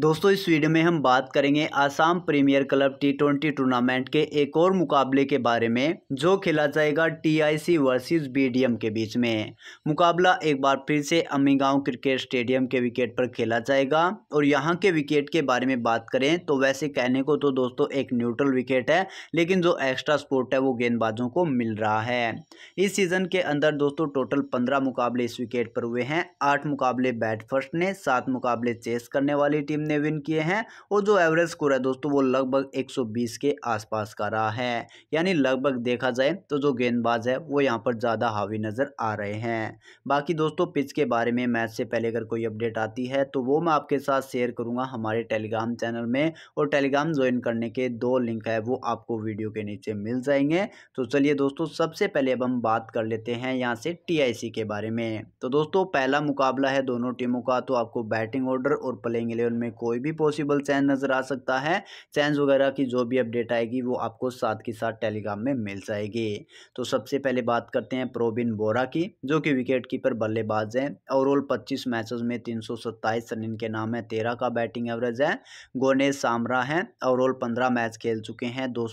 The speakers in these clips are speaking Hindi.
दोस्तों इस वीडियो में हम बात करेंगे Assam premier club T twenty tournament के एक और मुकाबले के बारे में जो खेला जाएगा टीआईसी वर्सेस बीडीएम के बीच में मुकाबला एक बार फिर से अमीगांव क्रिकेट स्टेडियम के विकेट पर खेला जाएगा और यहां के विकेट के बारे में बात करें तो वैसे कहने को तो दोस्तों एक न्यूट्रल विकेट है लेकिन जो एक्स्ट्रा स्पोर्ट है वो गेंदबाजों को मिल रहा है इस सीज़न के अंदर दोस्तों टोटल पंद्रह मुकाबले इस विकेट पर हुए हैं आठ मुकाबले बैट फर्स्ट ने सात मुकाबले चेस करने वाली टीम टीम ने विन किए हैं और जो एवरेज स्कोर है दोस्तों वो लगभग 120 के आसपास का रहा है यानी लगभग देखा जाए तो जो गेंदबाज है वो यहाँ पर ज़्यादा हावी नज़र आ रहे हैं बाकी दोस्तों पिच के बारे में मैच से पहले अगर कोई अपडेट आती है तो वो मैं आपके साथ शेयर करूँगा हमारे टेलीग्राम चैनल में और टेलीग्राम ज्वाइन करने के दो लिंक है वो आपको वीडियो के नीचे मिल जाएंगे तो चलिए दोस्तों सबसे पहले अब हम बात कर लेते हैं यहाँ से टी के बारे में तो दोस्तों पहला मुकाबला है दोनों टीमों का तो आपको बैटिंग ऑर्डर और प्लेइंग इलेवन में में कोई भी पॉसिबल चैन नज़र आ सकता है चैन वगैरह की जो भी अपडेट आएगी वो आपको साथ के साथ टेलीग्राम में मिल जाएगी तो सबसे पहले बात करते हैं प्रोबिन बोरा की जो कि विकेट कीपर बल्लेबाज हैं ओवरऑल पच्चीस मैचेस में तीन रन इनके नाम है तेरह का बैटिंग एवरेज है गोनेश सामरा हैं ओवरऑल पंद्रह मैच खेल चुके हैं दो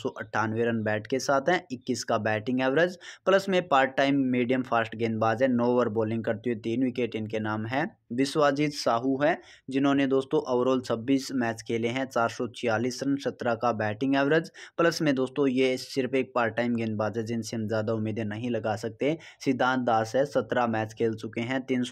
रन बैट के साथ हैं इक्कीस का बैटिंग एवरेज प्लस में पार्ट टाइम मीडियम फास्ट गेंदबाज है नौ ओवर बॉलिंग करते हुए तीन विकेट इनके नाम है विश्वाजीत साहू है जिन्होंने दोस्तों ओवरऑल ओवरऑल 26 मैच खेले हैं चार रन सत्रह का बैटिंग एवरेज प्लस में दोस्तों ये सिर्फ एक पार्ट टाइम गेंदबाज है जिनसे हम ज़्यादा उम्मीदें नहीं लगा सकते सिद्धांत दास है सत्रह मैच खेल चुके हैं तीन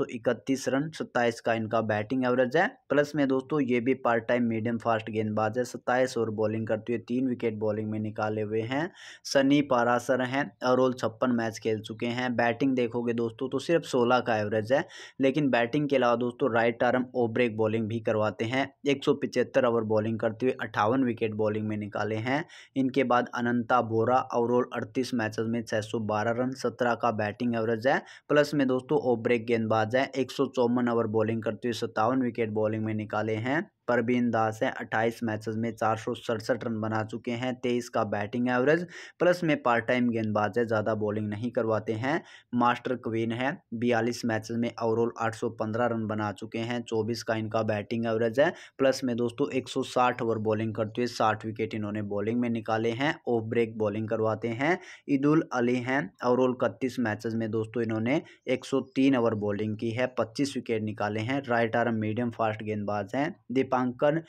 रन सत्ताईस का इनका बैटिंग एवरेज है प्लस में दोस्तों ये भी पार्ट टाइम मीडियम फास्ट गेंदबाज है सत्ताईस ओवर बॉलिंग करते हुए तीन विकेट बॉलिंग में निकाले हुए हैं सनी पारासर हैं ओवरऑल छप्पन मैच खेल चुके हैं बैटिंग देखोगे दोस्तों तो सिर्फ सोलह का एवरेज है लेकिन बैटिंग के अलावा दोस्तों right arm off break bowling भी करवाते हैं एक सौ पिचहत्तर ओवर बॉलिंग करते हुए अट्ठावन विकेट बॉलिंग में निकाले हैं इनके बाद अनंता बोरा ओवरऑल अड़तीस मैचेस में छः सौ बारह रन सत्रह का बैटिंग एवरेज है प्लस में दोस्तों ओब्रेक गेंदबाज है एक सौ चौवन ओवर बॉलिंग करते हुए सत्तावन विकेट बॉलिंग में निकाले हैं परवीन दास हैं अट्ठाईस मैचेस में चार सौ सड़सठ रन बना चुके हैं तेईस का बैटिंग एवरेज प्लस में पार्ट टाइम गेंदबाज है ज़्यादा बॉलिंग नहीं करवाते हैं मास्टर क्वीन है बयालीस मैचेस में ओवरऑल आठ सौ पंद्रह रन बना चुके हैं चौबीस का इनका बैटिंग एवरेज है प्लस में दोस्तों एक सौ साठ ओवर बॉलिंग करते हुए साठ विकेट इन्होंने बॉलिंग में निकाले हैं ऑफ ब्रेक बॉलिंग करवाते हैं ईदुल अली हैं ओवरऑल इकतीस मैचेज में दोस्तों इन्होंने एक सौ तीन ओवर बॉलिंग की है पच्चीस विकेट निकाले हैं राइट आर्म मीडियम फास्ट गेंदबाज हैं दीपा दीपांकर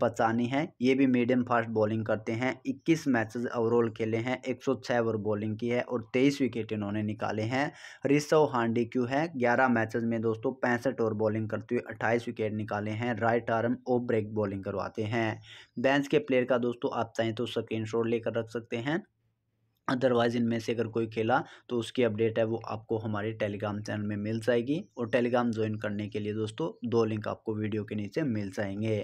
पचानी हैं ये भी मीडियम फास्ट बॉलिंग करते हैं 21 मैचेस ओवरऑल खेले हैं 106 ओवर बॉलिंग की है और 23 विकेट इन्होंने निकाले हैं रिसव हांडी क्यू है 11 मैचेस में दोस्तों पैंसठ ओवर बॉलिंग करते हुए अट्ठाईस विकेट निकाले हैं right arm off break bowling करवाते हैं बेंच के प्लेयर का दोस्तों आप चाहें तो स्क्रीन लेकर रख सकते हैं अदरवाइज़ इनमें से अगर कोई खेला तो उसकी अपडेट है वो आपको हमारे टेलीग्राम चैनल में मिल जाएगी और टेलीग्राम ज्वाइन करने के लिए दोस्तों दो लिंक आपको वीडियो के नीचे मिल जाएंगे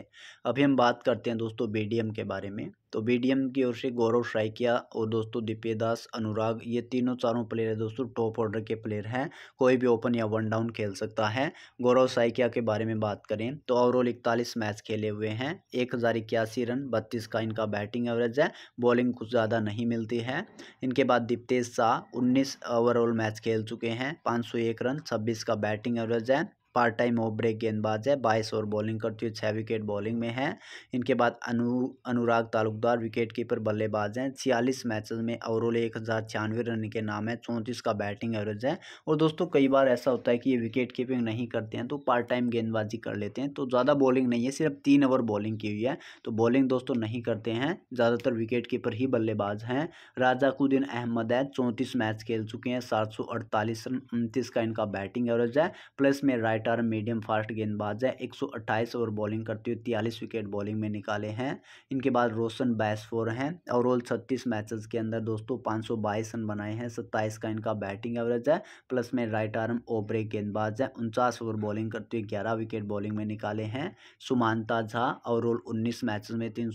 अभी हम बात करते हैं दोस्तों बी के बारे में तो बी की ओर से गौरव श्राइकिया और दोस्तों दिप्य दास अनुराग ये तीनों चारों प्लेयर है दोस्तों टॉप ऑर्डर के प्लेयर हैं कोई भी ओपन या वन डाउन खेल सकता है गौरव साइकिया के बारे में बात करें तो ओवरऑल इकतालीस मैच खेले हुए हैं एक हज़ार इक्यासी रन बत्तीस का इनका बैटिंग एवरेज है बॉलिंग कुछ ज़्यादा नहीं मिलती है इनके बाद दीप्तेश शाह उन्नीस ओवरऑल मैच खेल चुके हैं पाँच सौ एक रन छब्बीस का बैटिंग एवरेज है पार्ट टाइम ऑफ ब्रेक गेंदबाज है बाईस ओवर बॉलिंग करती हुई छः विकेट बॉलिंग में है इनके बाद अनु अनुराग तालुकदार विकेट कीपर बल्लेबाज हैं छियालीस मैचेस में ओवरऑल एक हज़ार छियानवे रन के नाम है चौंतीस का बैटिंग एवरेज है और दोस्तों कई बार ऐसा होता है कि ये विकेट कीपिंग नहीं करते हैं तो पार्ट टाइम गेंदबाजी कर लेते हैं तो ज़्यादा बॉलिंग नहीं है सिर्फ तीन ओवर बॉलिंग की हुई है तो बॉलिंग दोस्तों नहीं करते हैं ज़्यादातर विकेट कीपर ही बल्लेबाज हैं राजाकुद्दीन अहमद है चौंतीस मैच खेल चुके हैं सात सौ अड़तालीस रन उनतीस का इनका बैटिंग एवरेज है प्लस में right right arm medium fast गेंदबाज है 128 ओवर बॉलिंग करते हुए तियालीस विकेट बॉलिंग में निकाले हैं इनके बाद रोशन बैसफोर हैं और ओवरऑल छत्तीस मैचेस के अंदर दोस्तों पाँच रन बनाए हैं सत्ताईस का इनका बैटिंग एवरेज है प्लस में राइट आर्म ओब्रेक गेंदबाज है उनचास ओवर बॉलिंग करते हुए ग्यारह विकेट बॉलिंग में निकाले हैं सुमानता झा और ओवरऑल उन्नीस मैच में तीन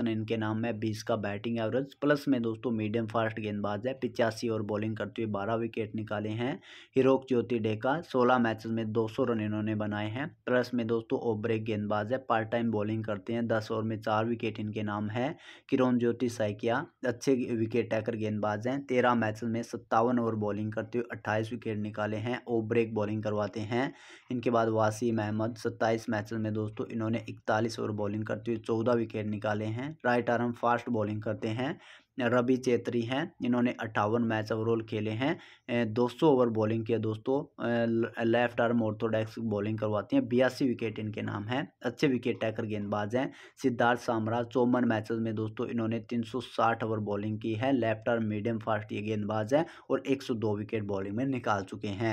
रन इनके नाम है बीस का बैटिंग एवरेज प्लस में दोस्तों मीडियम फास्ट गेंदबाज है पिचासी ओवर बॉलिंग करते हुए बारह विकेट निकाले हैं हिरोक ज्योति डेका सोलह मैचेस में दो 200 रन इन्होंने बनाए हैं प्लस में दोस्तों ओब्रेक गेंदबाज है पार्ट टाइम बॉलिंग करते हैं दस ओवर में चार विकेट इनके नाम है किरण ज्योति साइकिया अच्छे विकेट टैकर गेंदबाज हैं तेरह मैच में सत्तावन ओवर बॉलिंग करते हुए अट्ठाईस विकेट निकाले हैं ओब्रेक बॉलिंग करवाते हैं इनके बाद वासीम अहमद सत्ताईस मैच में दोस्तों इन्होंने इकतालीस ओवर बॉलिंग करते हुए चौदह विकेट निकाले हैं राइट आर्म फास्ट बॉलिंग करते हैं रवि चेत्री हैं इन्होंने अट्ठावन मैच ओवरऑल खेले हैं 200 ओवर बॉलिंग किया दोस्तों लेफ्ट आर्म ऑर्थोडॉक्स बॉलिंग करवाती हैं बयासी विकेट इनके नाम हैं अच्छे विकेट टैकर गेंदबाज हैं सिद्धार्थ साम्राज चौवन मैचेस में दोस्तों इन्होंने 360 ओवर बॉलिंग की है लेफ्ट आर्म मीडियम फास्ट ये गेंदबाज हैं और दो विकेट बॉलिंग में निकाल चुके हैं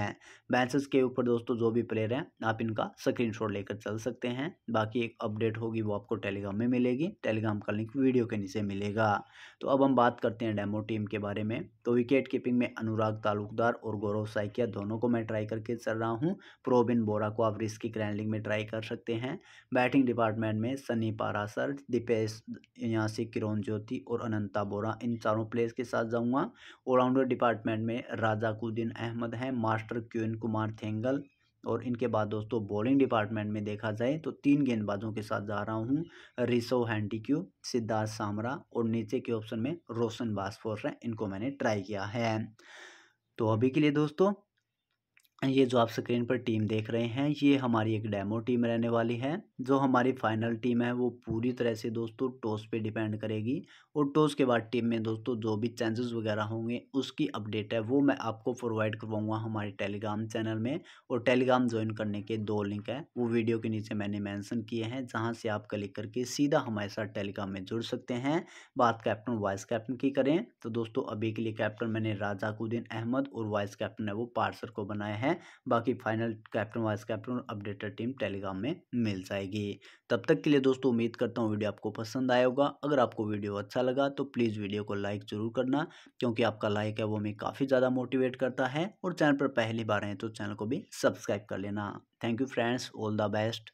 मैचेस के ऊपर दोस्तों जो भी प्लेयर हैं आप इनका स्क्रीन लेकर चल सकते हैं बाकी एक अपडेट होगी वो आपको टेलीग्राम में मिलेगी टेलीग्राम का लिंक वीडियो के नीचे मिलेगा तो अब हम हम बात करते हैं डेमो टीम के बारे में तो विकेट कीपिंग में अनुराग तालुकदार और गौरव साइकिया दोनों को मैं ट्राई करके चल रहा हूँ प्रोबिन बोरा को आप रिस्की क्रैंडलिंग में ट्राई कर सकते हैं बैटिंग डिपार्टमेंट में सनी पारासर दीपेश यासी किरण ज्योति और अनंता बोरा इन चारों प्लेयर्स के साथ जाऊँगा ऑलराउंडर डिपार्टमेंट में राजा कुद्दीन अहमद हैं मास्टर क्यून कुमार थेंगल और इनके बाद दोस्तों बॉलिंग डिपार्टमेंट में देखा जाए तो तीन गेंदबाजों के साथ जा रहा हूँ रिसो हैंटिक्यू सिद्धार्थ सामरा और नीचे के ऑप्शन में रोशन बासफोर है इनको मैंने ट्राई किया है तो अभी के लिए दोस्तों ये जो आप स्क्रीन पर टीम देख रहे हैं ये हमारी एक डेमो टीम रहने वाली है जो हमारी फाइनल टीम है वो पूरी तरह से दोस्तों टॉस पे डिपेंड करेगी और टॉस के बाद टीम में दोस्तों जो भी चेंजेस वगैरह होंगे उसकी अपडेट है वो मैं आपको प्रोवाइड करवाऊंगा हमारे टेलीग्राम चैनल में और टेलीग्राम ज्वाइन करने के दो लिंक हैं वो वीडियो के नीचे मैंने मैंसन किए हैं जहाँ से आप क्लिक करके सीधा हमारे साथ टेलीग्राम में जुड़ सकते हैं बात कैप्टन वाइस कैप्टन की करें तो दोस्तों अभी के लिए कैप्टन मैंने राजा कुद्दीन अहमद और वाइस कैप्टन है वो पार्सर को बनाया है हैं बाकी final captain vice captain updated team Telegram में मिल जाएगी तब तक के लिए दोस्तों उम्मीद करता हूँ वीडियो आपको पसंद आया होगा अगर आपको वीडियो अच्छा लगा तो प्लीज़ वीडियो को लाइक ज़रूर करना क्योंकि आपका लाइक है वो हमें काफ़ी ज़्यादा मोटिवेट करता है और चैनल पर पहली बार हैं तो चैनल को भी सब्सक्राइब कर लेना thank you friends all the best